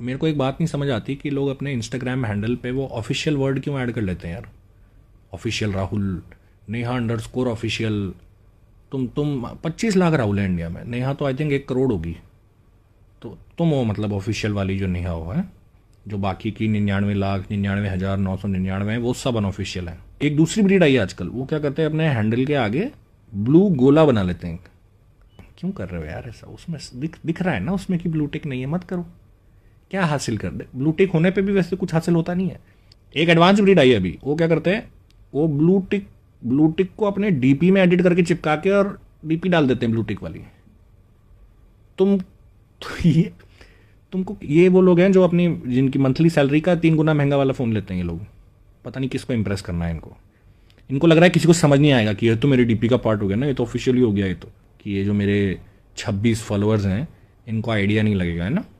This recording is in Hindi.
मेरे को एक बात नहीं समझ आती कि लोग अपने इंस्टाग्राम हैंडल पे वो ऑफिशियल वर्ड क्यों ऐड कर लेते हैं यार official Rahul Neha underscore official तुम तुम पच्चीस लाख राहुल है इंडिया में नेहा तो आई थिंक एक करोड़ होगी तो तुम हो मतलब ऑफिशियल वाली जो नेहा हो है जो बाकी की निन्यानवे लाख निन्यानवे हज़ार नौ सौ निन्यानवे वो सब अनऑफिशियल हैं एक दूसरी ब्रीड आई है आजकल वो क्या करते हैं अपने हैंडल के आगे ब्लू गोला बना लेते हैं क्यों कर रहे हो यार ऐसा उसमें दिख दिख रहा है ना उसमें कि ब्लू टिक नहीं है मत करो क्या हासिल कर दे ब्लू टिक होने पे भी वैसे तो कुछ हासिल होता नहीं है एक एडवांस ब्रीड आई है अभी वो क्या करते हैं वो ब्लू टिक ब्लू टिक को अपने डीपी में एडिट करके चिपका के और डीपी डाल देते हैं ब्लू टिक वाली तुम तो ये तुमको ये वो लोग हैं जो अपनी जिनकी मंथली सैलरी का तीन गुना महंगा वाला फ़ोन लेते हैं ये लोग पता नहीं किसको इम्प्रेस करना है इनको इनको लग रहा है किसी को समझ नहीं आएगा कि ये तो मेरे डीपी का पार्ट हो गया ना ये तो ऑफिशियली हो गया ये तो कि ये जो मेरे छब्बीस फॉलोअर्स हैं इनको आइडिया नहीं लगेगा है ना